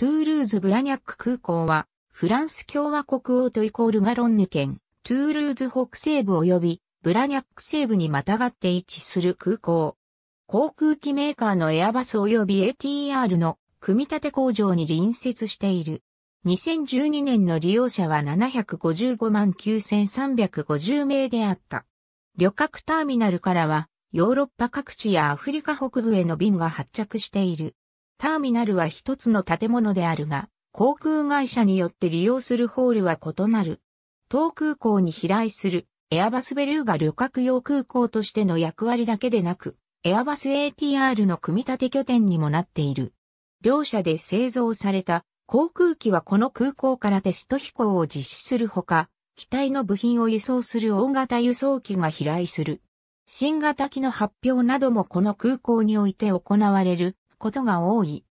トゥールーズ・ブラニャック空港は、フランス共和国オートイコールガロンヌ県、トゥールーズ北西部及び、ブラニャック西部にまたがって位置する空港。航空機メーカーのエアバス及び ATR の組み立て工場に隣接している。2012年の利用者は755万9350名であった。旅客ターミナルからは、ヨーロッパ各地やアフリカ北部への便が発着している。ターミナルは一つの建物であるが、航空会社によって利用するホールは異なる。当空港に飛来するエアバスベルーが旅客用空港としての役割だけでなく、エアバス ATR の組み立て拠点にもなっている。両社で製造された航空機はこの空港からテスト飛行を実施するほか、機体の部品を輸送する大型輸送機が飛来する。新型機の発表などもこの空港において行われることが多い。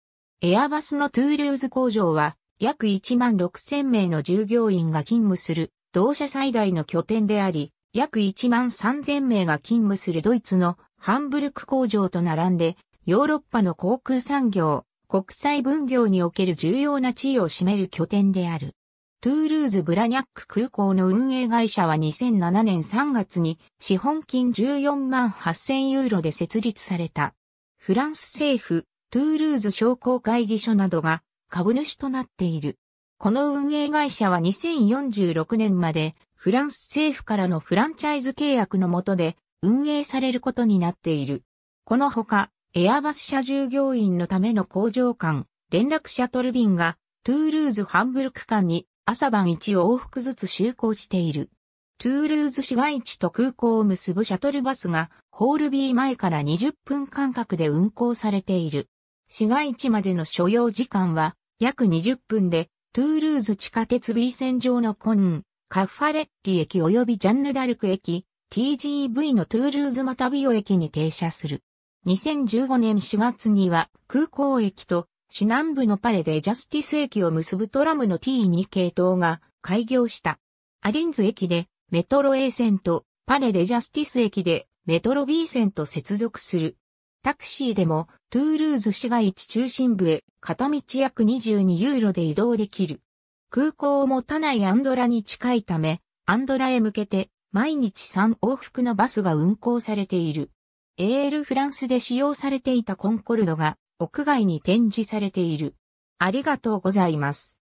エアバスのトゥールーズ工場は約1万6千名の従業員が勤務する同社最大の拠点であり、約1万3千名が勤務するドイツのハンブルク工場と並んで、ヨーロッパの航空産業、国際分業における重要な地位を占める拠点である。トゥールーズ・ブラニャック空港の運営会社は2007年3月に資本金14万8000ユーロで設立された。フランス政府、トゥールーズ商工会議所などが株主となっている。この運営会社は2046年までフランス政府からのフランチャイズ契約のもとで運営されることになっている。このほか、エアバス社従業員のための工場間、連絡シャトル便がトゥールーズハンブルク間に朝晩1往復ずつ就航している。トゥールーズ市街地と空港を結ぶシャトルバスがホールビー前から20分間隔で運行されている。市街地までの所要時間は約20分で、トゥールーズ地下鉄 B 線上のコン、カファレッティ駅及びジャンヌダルク駅、TGV のトゥールーズマタビオ駅に停車する。2015年4月には空港駅と市南部のパレでジャスティス駅を結ぶトラムの T2 系統が開業した。アリンズ駅でメトロ A 線とパレでジャスティス駅でメトロ B 線と接続する。タクシーでもトゥールーズ市街地中心部へ片道約22ユーロで移動できる。空港を持たないアンドラに近いため、アンドラへ向けて毎日3往復のバスが運行されている。エールフランスで使用されていたコンコルドが屋外に展示されている。ありがとうございます。